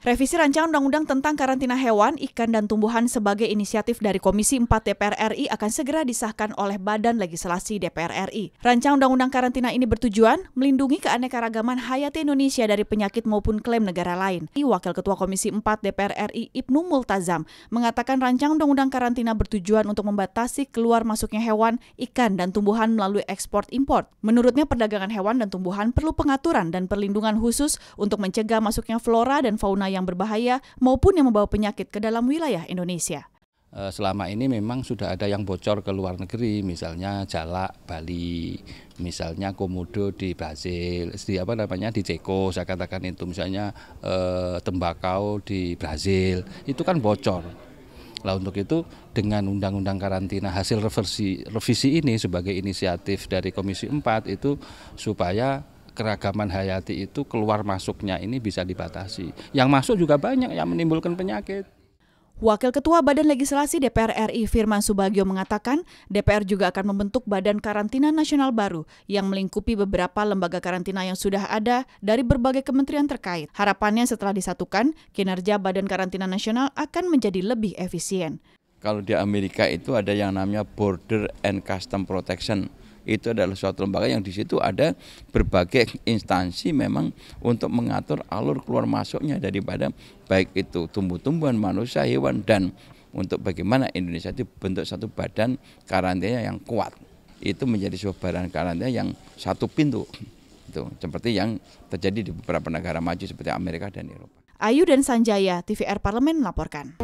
Revisi rancangan undang-undang tentang karantina hewan, ikan, dan tumbuhan sebagai inisiatif dari Komisi 4 DPR RI akan segera disahkan oleh Badan Legislasi DPR RI. Rancangan undang-undang karantina ini bertujuan melindungi keanekaragaman hayati Indonesia dari penyakit maupun klaim negara lain. Wakil Ketua Komisi 4 DPR RI Ibnu Multazam mengatakan rancangan undang-undang karantina bertujuan untuk membatasi keluar masuknya hewan, ikan, dan tumbuhan melalui ekspor impor. Menurutnya perdagangan hewan dan tumbuhan perlu pengaturan dan perlindungan khusus untuk mencegah masuknya flora dan fauna yang berbahaya maupun yang membawa penyakit ke dalam wilayah Indonesia eh, selama ini memang sudah ada yang bocor ke luar negeri, misalnya Jalak Bali, misalnya Komodo di Brazil, di apa namanya di Ceko, saya katakan itu misalnya eh, tembakau di Brazil, itu kan bocor. Nah untuk itu dengan undang-undang karantina hasil revisi revisi ini sebagai inisiatif dari Komisi 4 itu supaya keragaman hayati itu keluar masuknya ini bisa dibatasi. Yang masuk juga banyak yang menimbulkan penyakit. Wakil Ketua Badan Legislasi DPR RI Firman Subagio mengatakan, DPR juga akan membentuk Badan Karantina Nasional baru yang melingkupi beberapa lembaga karantina yang sudah ada dari berbagai kementerian terkait. Harapannya setelah disatukan, kinerja Badan Karantina Nasional akan menjadi lebih efisien kalau di Amerika itu ada yang namanya Border and Custom Protection. Itu adalah suatu lembaga yang di situ ada berbagai instansi memang untuk mengatur alur keluar masuknya daripada baik itu tumbuh-tumbuhan, manusia, hewan dan untuk bagaimana Indonesia itu bentuk satu badan karantina yang kuat. Itu menjadi sebuah badan karantina yang satu pintu. Itu seperti yang terjadi di beberapa negara maju seperti Amerika dan Eropa. Ayu dan Sanjaya, TVR Parlemen melaporkan.